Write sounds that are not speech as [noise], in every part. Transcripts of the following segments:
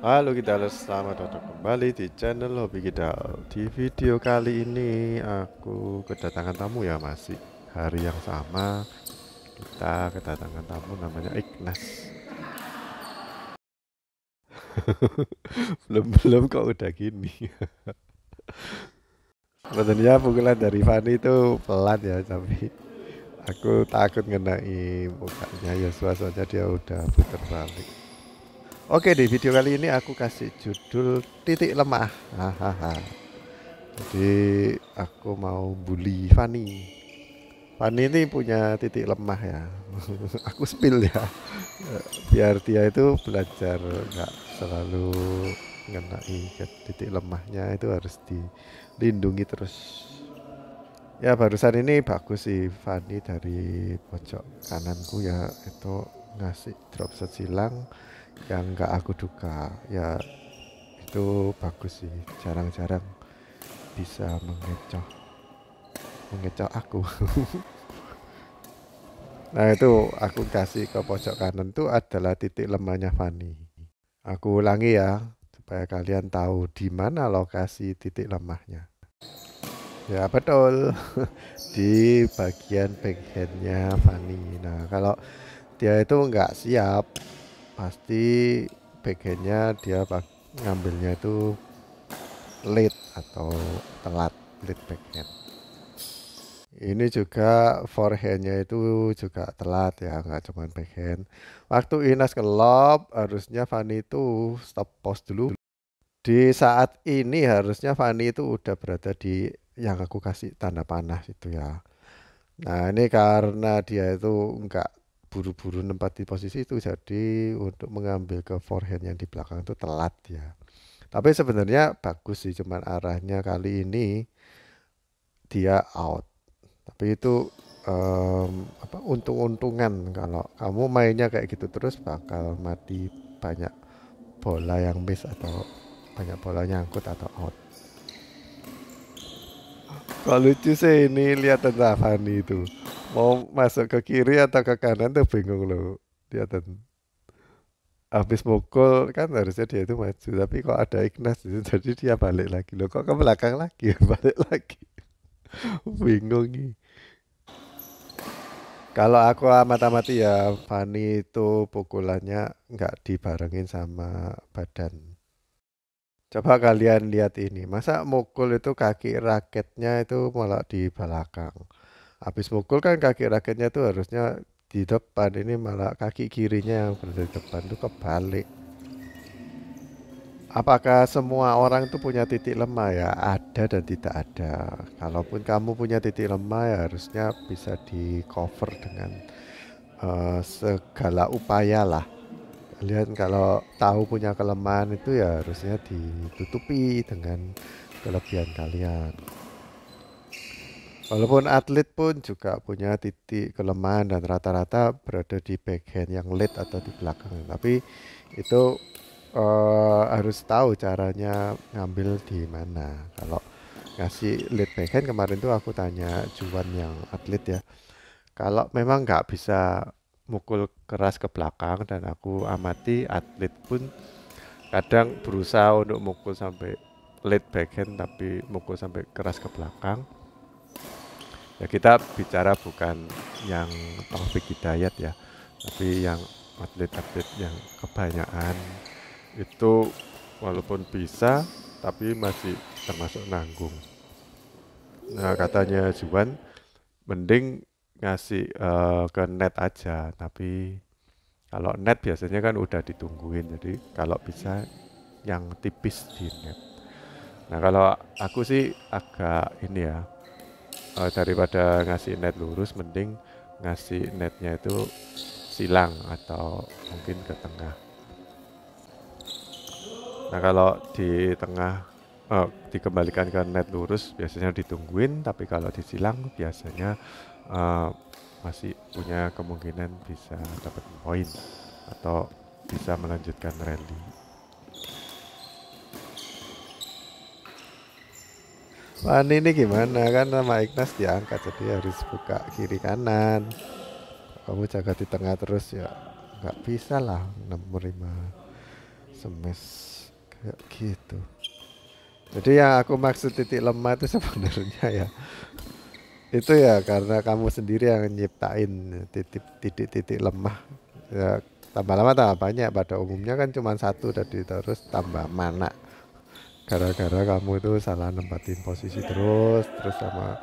Halo kita selamat datang kembali di channel Hobi kita Di video kali ini aku kedatangan tamu ya masih hari yang sama Kita kedatangan tamu namanya Ignas Belum-belum [laughs] kok udah gini [laughs] Sebenarnya pukulan dari Fanny itu pelan ya tapi Aku takut ngenai mukanya Yosua ya soalnya dia udah putar balik. Oke di video kali ini aku kasih judul titik lemah. Hahaha. Jadi aku mau bully Fanny. Fanny ini punya titik lemah ya. [laughs] aku spill ya. Biar dia itu belajar nggak selalu ngenai titik lemahnya itu harus dilindungi terus Ya barusan ini bagus sih Fani dari pojok kananku ya itu ngasih drop set silang yang nggak aku duka ya itu bagus sih jarang-jarang bisa mengecoh mengecoh aku [laughs] nah itu aku kasih ke pojok kanan tuh adalah titik lemahnya Fani aku ulangi ya supaya kalian tahu di mana lokasi titik lemahnya Ya betul [laughs] di bagian backhandnya Fanny. Nah kalau dia itu nggak siap pasti backhandnya dia ngambilnya itu late atau telat late backhand. Ini juga forehandnya itu juga telat ya nggak cuma backhand. Waktu Inas ke lob harusnya Fanny itu stop post dulu di saat ini harusnya Fani itu udah berada di yang aku kasih tanda panah itu ya. Nah ini karena dia itu enggak buru-buru nempati posisi itu jadi untuk mengambil ke forehand yang di belakang itu telat ya. Tapi sebenarnya bagus sih cuman arahnya kali ini dia out. Tapi itu um, apa untung-untungan kalau kamu mainnya kayak gitu terus bakal mati banyak bola yang miss atau banyak bola nyangkut atau out kalau lucu sih ini lihat tentang Fani itu mau masuk ke kiri atau ke kanan tuh bingung loh Dia lihatan habis mukul kan harusnya dia itu maju tapi kok ada Ignas itu jadi dia balik lagi loh kok ke belakang lagi [laughs] balik lagi bingung nih kalau aku amat-amati ya Fani itu pukulannya nggak dibarengin sama badan Coba kalian lihat ini, masa mukul itu kaki raketnya itu malah di belakang. Habis mukul kan kaki raketnya itu harusnya di depan, ini malah kaki kirinya yang berada di depan itu kebalik. Apakah semua orang itu punya titik lemah ya? Ada dan tidak ada. Kalaupun kamu punya titik lemah ya harusnya bisa di cover dengan uh, segala upaya lah lihat kalau tahu punya kelemahan itu ya harusnya ditutupi dengan kelebihan kalian. Walaupun atlet pun juga punya titik kelemahan dan rata-rata berada di bagian yang lead atau di belakang. Tapi itu uh, harus tahu caranya ngambil di mana. Kalau ngasih lead backhand kemarin itu aku tanya Juan yang atlet ya. Kalau memang nggak bisa mukul keras ke belakang dan aku amati atlet pun kadang berusaha untuk mukul sampai late backhand tapi mukul sampai keras ke belakang ya kita bicara bukan yang Taufik Hidayat ya tapi yang atlet-atlet yang kebanyakan itu walaupun bisa tapi masih termasuk nanggung nah katanya Juan mending ngasih uh, ke net aja tapi kalau net biasanya kan udah ditungguin jadi kalau bisa yang tipis di net nah kalau aku sih agak ini ya uh, daripada ngasih net lurus mending ngasih netnya itu silang atau mungkin ke tengah nah kalau di tengah uh, dikembalikan ke net lurus biasanya ditungguin tapi kalau disilang biasanya uh, masih punya kemungkinan bisa dapat poin atau bisa melanjutkan rally. Pan ini gimana kan sama Ignas diangkat jadi harus buka kiri kanan. Kamu jaga di tengah terus ya nggak bisa lah menerima semes kayak gitu. Jadi yang aku maksud titik lemah itu sebenarnya ya itu ya karena kamu sendiri yang nyiptain titik-titik lemah ya tambah lama tambah banyak pada umumnya kan cuma satu tadi terus tambah mana gara-gara kamu itu salah nempatin posisi terus terus sama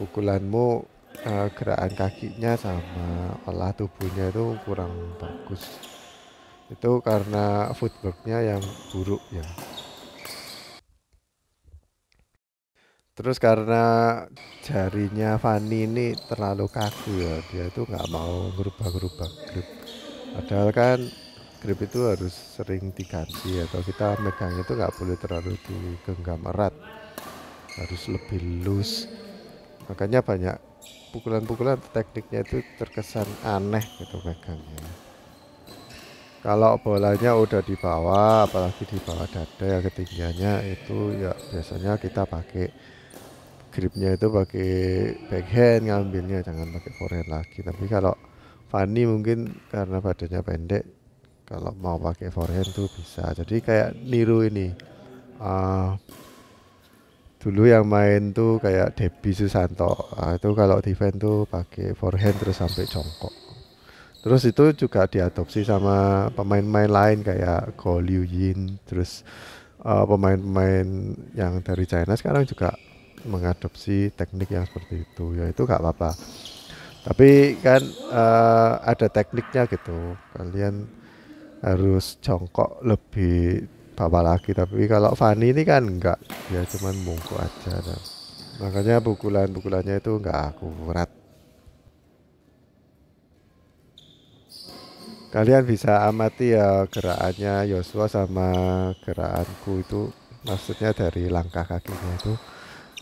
pukulanmu uh, gerakan kakinya sama olah tubuhnya itu kurang bagus itu karena footworknya yang buruk ya Terus karena jarinya Fanny ini terlalu kaku ya, dia itu nggak mau berubah-berubah grip. Padahal kan grip itu harus sering diganti atau kita megang itu nggak boleh terlalu digenggam erat, harus lebih loose. Makanya banyak pukulan-pukulan tekniknya itu terkesan aneh gitu megangnya. Kalau bolanya udah di bawah, apalagi di bawah dada ya ketinggiannya itu ya biasanya kita pakai gripnya itu pakai backhand ngambilnya jangan pakai forehand lagi tapi kalau Fanny mungkin karena badannya pendek kalau mau pakai forehand tuh bisa jadi kayak niru ini uh, dulu yang main tuh kayak Debbie Susanto uh, itu kalau defense tuh pakai forehand terus sampai jongkok terus itu juga diadopsi sama pemain-pemain lain kayak Go Liu Yin terus uh, ah, pemain -pemain yang dari China sekarang juga mengadopsi teknik yang seperti itu ya itu nggak apa-apa tapi kan uh, ada tekniknya gitu kalian harus jongkok lebih bawah lagi tapi kalau Fanny ini kan enggak ya cuman bungkuk aja nah. makanya pukulan-pukulannya itu enggak akurat kalian bisa amati ya gerakannya Yosua sama gerakanku itu maksudnya dari langkah kakinya itu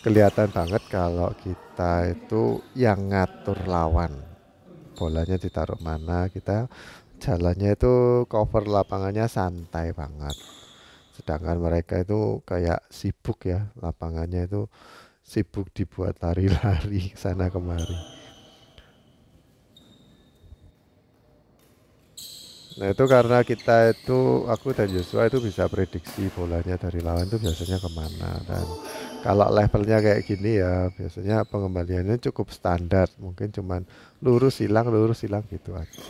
kelihatan banget kalau kita itu yang ngatur lawan bolanya ditaruh mana kita jalannya itu cover lapangannya santai banget sedangkan mereka itu kayak sibuk ya lapangannya itu sibuk dibuat lari-lari [laughs] sana kemari Nah itu karena kita itu aku dan Joshua itu bisa prediksi bolanya dari lawan itu biasanya kemana dan kalau levelnya kayak gini ya biasanya pengembaliannya cukup standar, mungkin cuman lurus hilang lurus hilang gitu aja.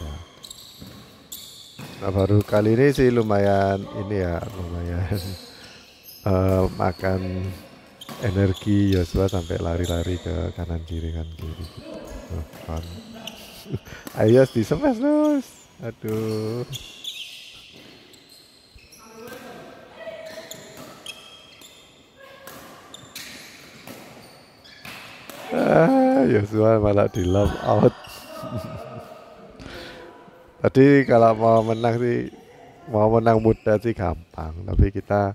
Nah baru kali ini sih lumayan ini ya lumayan uh, [laughs] makan energi ya sudah sampai lari-lari ke kanan kiri kan kiri. Gitu. [laughs] Ayo di semes Aduh. Ah, Yosua ya malah di love out. Tadi kalau mau menang sih mau menang muda sih gampang, tapi kita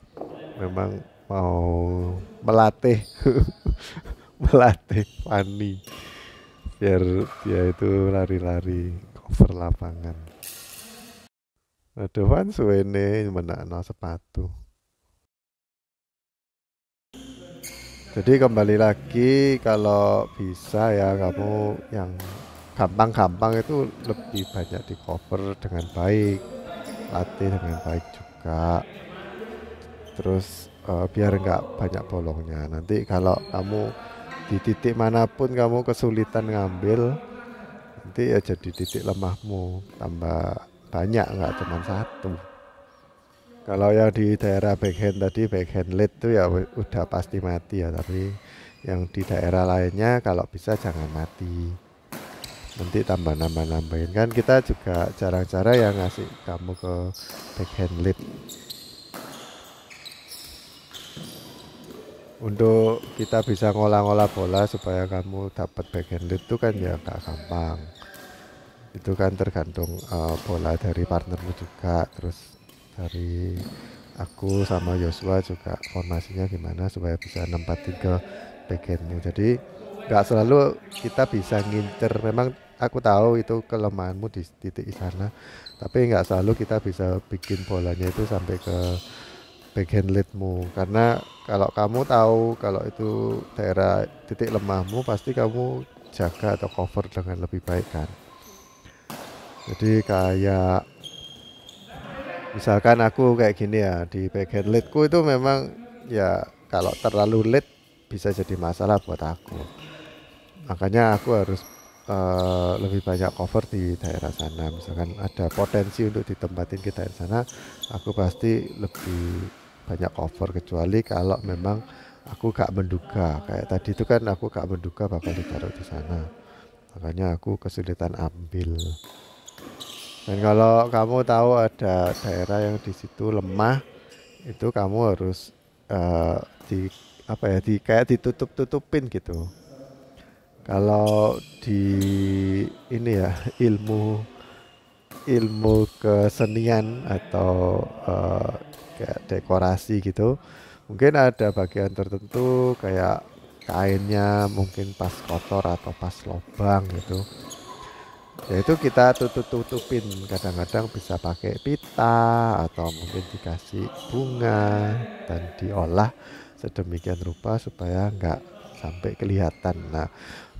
memang mau melatih [laughs] melatih Fani biar dia itu lari-lari cover lapangan. Aduh, Fanny Suwene menang sepatu. Jadi kembali lagi kalau bisa ya kamu yang gampang-gampang itu lebih banyak di cover dengan baik, latih dengan baik juga. Terus uh, biar nggak banyak bolongnya. Nanti kalau kamu di titik manapun kamu kesulitan ngambil, nanti ya jadi titik lemahmu tambah banyak nggak cuma satu. Kalau yang di daerah backhand tadi backhand lead itu ya udah pasti mati ya tapi yang di daerah lainnya kalau bisa jangan mati nanti tambah nambah nambahin kan kita juga jarang-jarang yang ngasih kamu ke backhand lead untuk kita bisa ngolah-ngolah bola supaya kamu dapat backhand lead itu kan ya gak gampang itu kan tergantung uh, bola dari partnermu juga terus dari aku sama Yosua juga formasinya gimana supaya bisa nempatin ke backhandmu jadi nggak selalu kita bisa ngincer memang aku tahu itu kelemahanmu di titik sana tapi nggak selalu kita bisa bikin bolanya itu sampai ke backhand leadmu karena kalau kamu tahu kalau itu daerah titik lemahmu pasti kamu jaga atau cover dengan lebih baik kan jadi kayak misalkan aku kayak gini ya di bagian leadku itu memang ya kalau terlalu lead bisa jadi masalah buat aku makanya aku harus uh, lebih banyak cover di daerah sana misalkan ada potensi untuk ditempatin ke daerah sana aku pasti lebih banyak cover kecuali kalau memang aku gak menduga kayak tadi itu kan aku gak menduga bakal ditaruh di sana makanya aku kesulitan ambil dan kalau kamu tahu ada daerah yang di situ lemah, itu kamu harus uh, di apa ya di kayak ditutup tutupin gitu. Kalau di ini ya ilmu ilmu kesenian atau uh, kayak dekorasi gitu, mungkin ada bagian tertentu kayak kainnya mungkin pas kotor atau pas lobang gitu ya itu kita tutup-tutupin kadang-kadang bisa pakai pita atau mungkin dikasih bunga dan diolah sedemikian rupa supaya nggak sampai kelihatan nah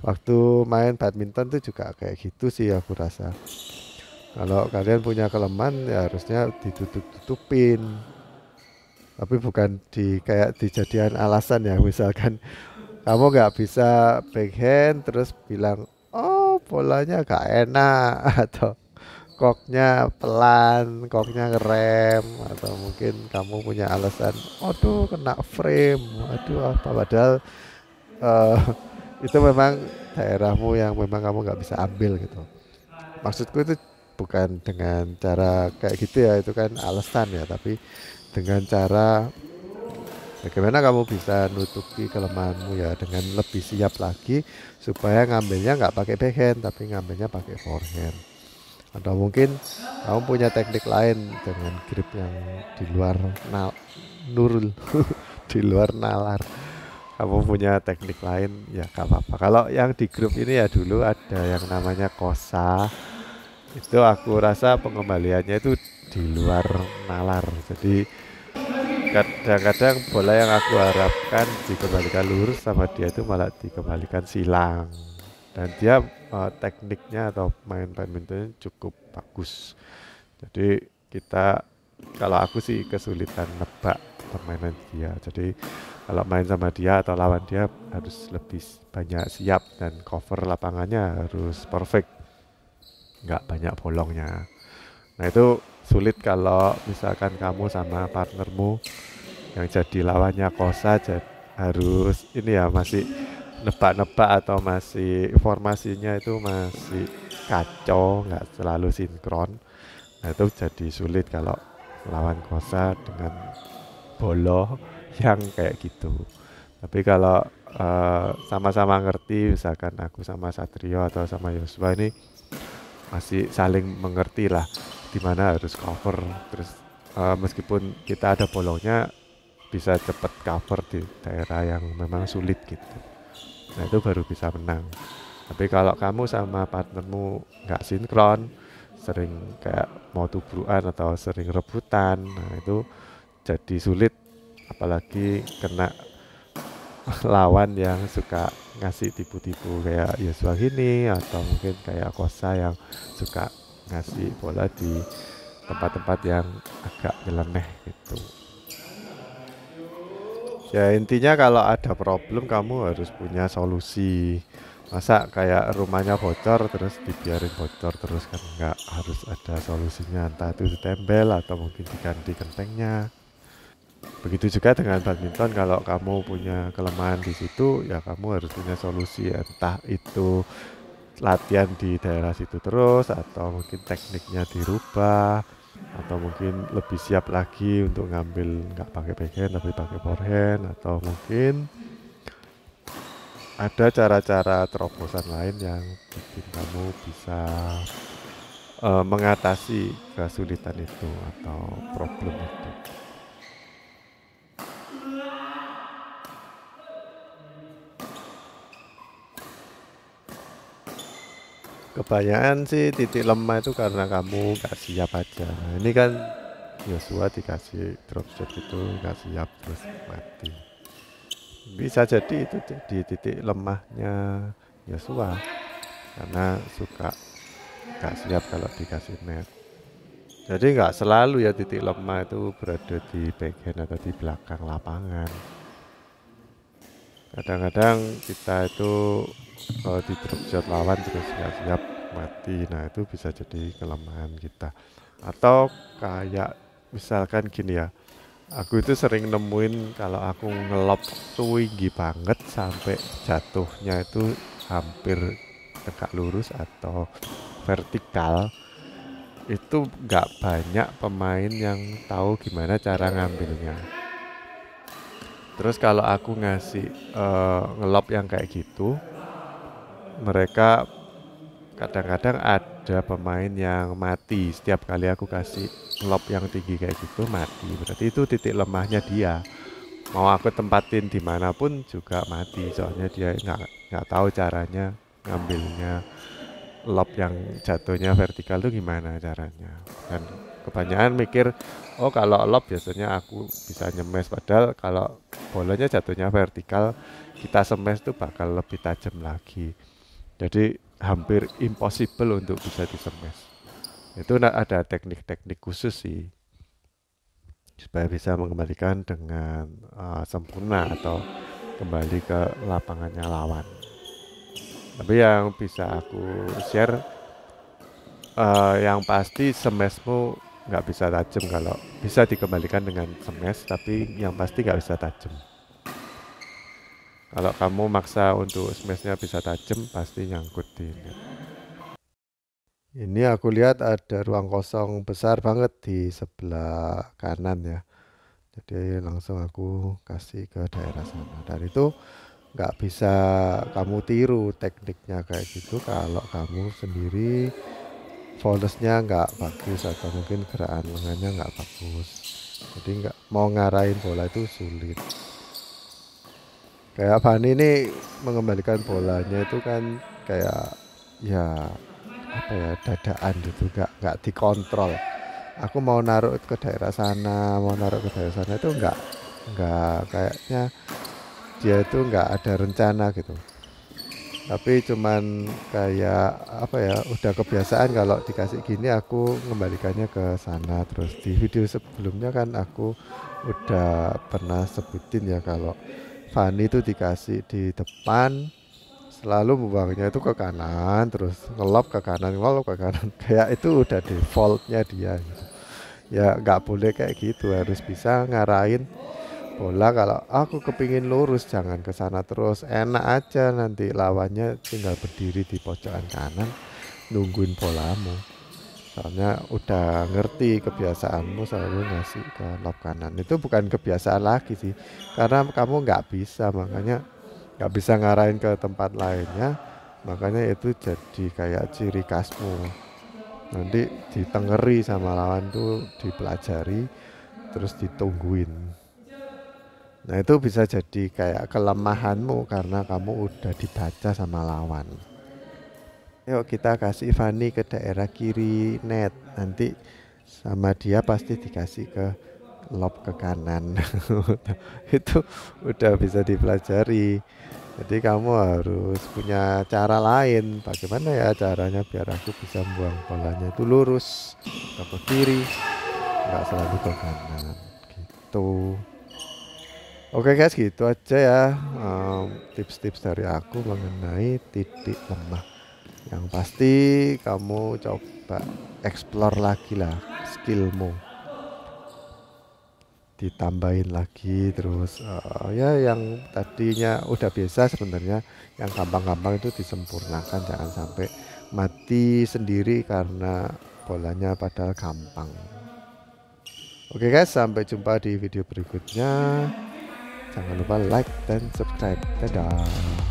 waktu main badminton itu juga kayak gitu sih aku rasa kalau kalian punya kelemahan ya harusnya ditutup-tutupin tapi bukan di kayak dijadian alasan ya misalkan kamu nggak bisa backhand terus bilang polanya gak enak [laughs] atau koknya pelan, koknya ngerem atau mungkin kamu punya alasan, aduh kena frame, aduh apa padahal uh, [laughs] itu memang daerahmu yang memang kamu nggak bisa ambil gitu. Maksudku itu bukan dengan cara kayak gitu ya, itu kan alasan ya, tapi dengan cara Bagaimana kamu bisa nutupi kelemahanmu ya dengan lebih siap lagi supaya ngambilnya nggak pakai backhand tapi ngambilnya pakai forehand. Atau mungkin kamu punya teknik lain dengan grip yang di luar nal nurul [laughs] di luar nalar. Kamu punya teknik lain ya gak apa-apa. Kalau yang di grup ini ya dulu ada yang namanya kosa. Itu aku rasa pengembaliannya itu di luar nalar. Jadi kadang-kadang bola yang aku harapkan dikembalikan lurus sama dia itu malah dikembalikan silang dan dia uh, tekniknya atau main badmintonnya cukup bagus jadi kita kalau aku sih kesulitan nebak permainan dia jadi kalau main sama dia atau lawan dia harus lebih banyak siap dan cover lapangannya harus perfect nggak banyak bolongnya nah itu sulit kalau misalkan kamu sama partnermu yang jadi lawannya kosa jadi harus ini ya masih nebak-nebak atau masih informasinya itu masih kacau nggak selalu sinkron nah itu jadi sulit kalau lawan kosa dengan bolo yang kayak gitu tapi kalau eh, sama-sama uh, ngerti misalkan aku sama Satrio atau sama Yosua ini masih saling mengerti lah di mana harus cover terus uh, meskipun kita ada bolongnya bisa cepat cover di daerah yang memang sulit gitu nah itu baru bisa menang tapi kalau kamu sama partnermu nggak sinkron sering kayak mau tubruan atau sering rebutan nah itu jadi sulit apalagi kena [laughs] lawan yang suka ngasih tipu-tipu kayak Yosua ini atau mungkin kayak Kosa yang suka ngasih bola di tempat-tempat yang agak nyeleneh gitu ya intinya kalau ada problem kamu harus punya solusi masa kayak rumahnya bocor terus dibiarin bocor terus kan nggak harus ada solusinya entah itu ditempel atau mungkin diganti gentengnya begitu juga dengan badminton kalau kamu punya kelemahan di situ ya kamu harus punya solusi entah itu latihan di daerah situ terus atau mungkin tekniknya dirubah atau mungkin lebih siap lagi untuk ngambil nggak pakai backhand tapi pakai forehand atau mungkin ada cara-cara terobosan lain yang bikin kamu bisa uh, mengatasi kesulitan itu atau problem itu. kebanyakan sih titik lemah itu karena kamu gak siap aja ini kan Yosua dikasih drop shot itu gak siap terus mati bisa jadi itu jadi titik lemahnya Yosua karena suka gak siap kalau dikasih net jadi nggak selalu ya titik lemah itu berada di bagian atau di belakang lapangan kadang-kadang kita itu kalau eh, di drop shot lawan juga siap-siap mati nah itu bisa jadi kelemahan kita atau kayak misalkan gini ya aku itu sering nemuin kalau aku ngelop tinggi banget sampai jatuhnya itu hampir tegak lurus atau vertikal itu nggak banyak pemain yang tahu gimana cara ngambilnya Terus kalau aku ngasih uh, ngelop yang kayak gitu, mereka kadang-kadang ada pemain yang mati setiap kali aku kasih ngelop yang tinggi kayak gitu mati. Berarti itu titik lemahnya dia. Mau aku tempatin dimanapun juga mati, soalnya dia nggak nggak tahu caranya ngambilnya lob yang jatuhnya vertikal itu gimana caranya dan kebanyakan mikir oh kalau lob biasanya aku bisa nyemes padahal kalau bolanya jatuhnya vertikal kita semes tuh bakal lebih tajam lagi jadi hampir impossible untuk bisa disemes itu ada teknik-teknik khusus sih supaya bisa mengembalikan dengan uh, sempurna atau kembali ke lapangannya lawan tapi yang bisa aku share uh, yang pasti semesmu nggak bisa tajam kalau bisa dikembalikan dengan smash tapi yang pasti nggak bisa tajam kalau kamu maksa untuk smashnya bisa tajam pasti nyangkut di ini. ini aku lihat ada ruang kosong besar banget di sebelah kanan ya jadi langsung aku kasih ke daerah sana dan itu nggak bisa kamu tiru tekniknya kayak gitu kalau kamu sendiri folusnya nggak bagus atau mungkin gerakan lengannya nggak bagus jadi nggak mau ngarahin bola itu sulit kayak Fani ini mengembalikan bolanya itu kan kayak ya apa ya dadaan gitu nggak nggak dikontrol aku mau naruh ke daerah sana mau naruh ke daerah sana itu nggak nggak kayaknya dia itu nggak ada rencana gitu tapi cuman kayak apa ya udah kebiasaan kalau dikasih gini aku kembalikannya ke sana terus di video sebelumnya kan aku udah pernah sebutin ya kalau Fanny itu dikasih di depan selalu membuangnya itu ke kanan terus ngelop ke kanan ngelop ke kanan [laughs] kayak itu udah defaultnya dia gitu. ya nggak boleh kayak gitu harus bisa ngarahin bola kalau aku kepingin lurus jangan ke sana terus enak aja nanti lawannya tinggal berdiri di pojokan kanan nungguin polamu soalnya udah ngerti kebiasaanmu selalu ngasih ke lob kanan itu bukan kebiasaan lagi sih karena kamu nggak bisa makanya nggak bisa ngarahin ke tempat lainnya makanya itu jadi kayak ciri khasmu nanti ditengeri sama lawan tuh dipelajari terus ditungguin Nah itu bisa jadi kayak kelemahanmu karena kamu udah dibaca sama lawan. Yuk kita kasih Fanny ke daerah kiri net. Nanti sama dia pasti dikasih ke lob ke kanan. [laughs] itu udah bisa dipelajari. Jadi kamu harus punya cara lain. Bagaimana ya caranya biar aku bisa buang polanya itu lurus ke kiri, nggak selalu ke kanan. Gitu. Oke guys gitu aja ya tips-tips um, dari aku mengenai titik lemah yang pasti kamu coba explore lagi lah skillmu ditambahin lagi terus uh, ya yang tadinya udah biasa sebenarnya yang gampang-gampang itu disempurnakan jangan sampai mati sendiri karena bolanya padahal gampang oke guys sampai jumpa di video berikutnya Jangan lupa like dan subscribe. Dadah.